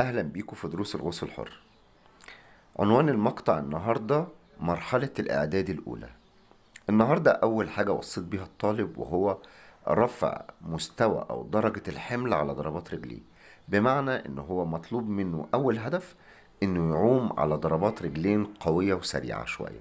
أهلا بيكم في دروس الغوص الحر عنوان المقطع النهاردة مرحلة الإعداد الأولى النهاردة أول حاجة وصيت بيها الطالب وهو رفع مستوى أو درجة الحمل على ضربات رجليه بمعنى إن هو مطلوب منه أول هدف إنه يعوم على ضربات رجلين قوية وسريعة شوية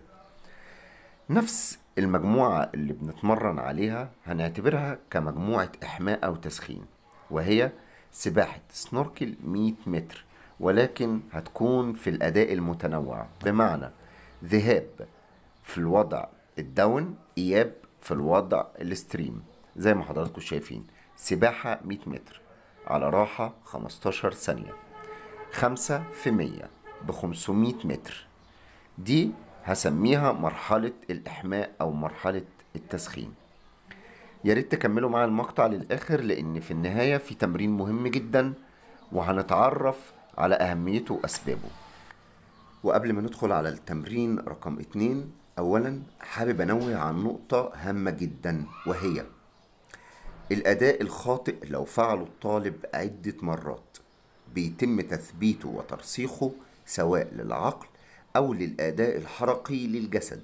نفس المجموعة اللي بنتمرن عليها هنعتبرها كمجموعة إحماء أو تسخين وهي سباحة سنوركل 100 متر ولكن هتكون في الأداء المتنوع بمعنى ذهاب في الوضع الداون إياب في الوضع الستريم زي ما حضراتكم شايفين سباحة 100 متر على راحة 15 ثانية 5 في 100 ب 500 متر دي هسميها مرحلة الإحماء أو مرحلة التسخين يا ريت تكملوا معايا المقطع للاخر لان في النهايه في تمرين مهم جدا وهنتعرف على اهميته واسبابه وقبل ما ندخل على التمرين رقم اتنين اولا حابب انوه عن نقطه هامه جدا وهي الاداء الخاطئ لو فعله الطالب عده مرات بيتم تثبيته وترسيخه سواء للعقل او للاداء الحركي للجسد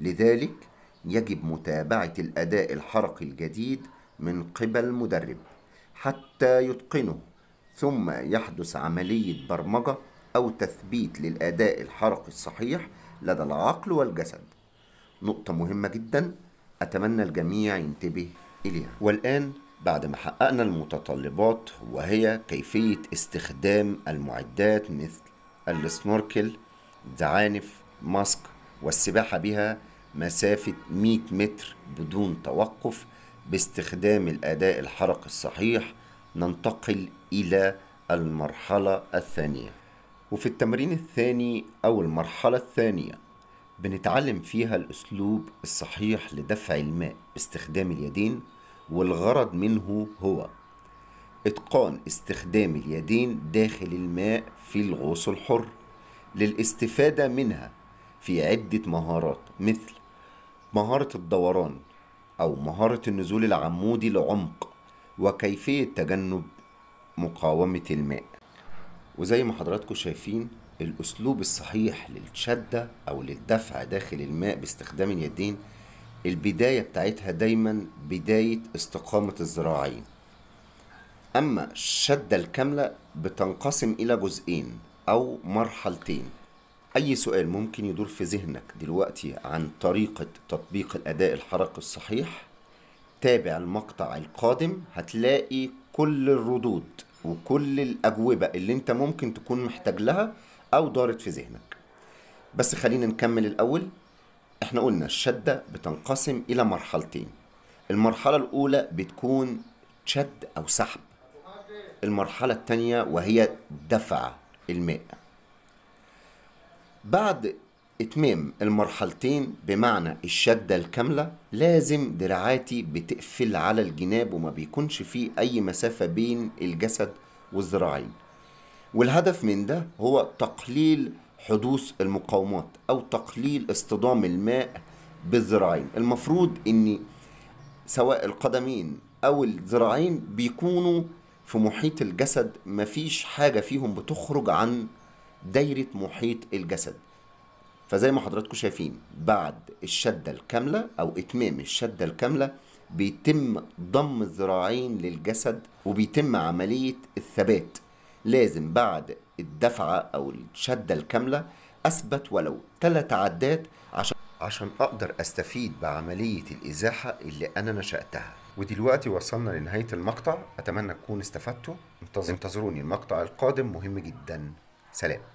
لذلك يجب متابعة الأداء الحركي الجديد من قبل مدرب حتى يتقنه ثم يحدث عملية برمجة أو تثبيت للأداء الحركي الصحيح لدى العقل والجسد نقطة مهمة جدا أتمنى الجميع ينتبه إليها والآن بعد ما حققنا المتطلبات وهي كيفية استخدام المعدات مثل السنوركل زعانف ماسك والسباحة بها مسافة 100 متر بدون توقف باستخدام الأداء الحركي الصحيح ننتقل إلى المرحلة الثانية وفي التمرين الثاني أو المرحلة الثانية بنتعلم فيها الأسلوب الصحيح لدفع الماء باستخدام اليدين والغرض منه هو إتقان استخدام اليدين داخل الماء في الغوص الحر للاستفادة منها في عدة مهارات مثل مهارة الدوران أو مهارة النزول العمودي لعمق وكيفية تجنب مقاومة الماء وزي ما حضراتكم شايفين الأسلوب الصحيح للشدة أو للدفع داخل الماء باستخدام اليدين البداية بتاعتها دايما بداية استقامة الذراعين أما الشدة الكاملة بتنقسم إلى جزئين أو مرحلتين اي سؤال ممكن يدور في ذهنك دلوقتي عن طريقة تطبيق الاداء الحركي الصحيح تابع المقطع القادم هتلاقي كل الردود وكل الاجوبة اللي انت ممكن تكون محتاج لها او دارت في ذهنك بس خلينا نكمل الاول احنا قلنا الشدة بتنقسم الى مرحلتين المرحلة الاولى بتكون شد او سحب المرحلة التانية وهي دفع الماء بعد اتمام المرحلتين بمعنى الشدة الكاملة لازم دراعاتي بتقفل على الجناب وما بيكونش فيه أي مسافة بين الجسد والذراعين والهدف من ده هو تقليل حدوث المقاومات أو تقليل اصطدام الماء بالذراعين المفروض أن سواء القدمين أو الذراعين بيكونوا في محيط الجسد مفيش حاجة فيهم بتخرج عن دايره محيط الجسد فزي ما حضراتكم شايفين بعد الشده الكامله او اتمام الشده الكامله بيتم ضم الذراعين للجسد وبيتم عمليه الثبات لازم بعد الدفعه او الشده الكامله اثبت ولو ثلاث عدات عشان عشان اقدر استفيد بعمليه الازاحه اللي انا نشاتها ودلوقتي وصلنا لنهايه المقطع اتمنى تكونوا استفدتوا انتظروني المقطع القادم مهم جدا سلام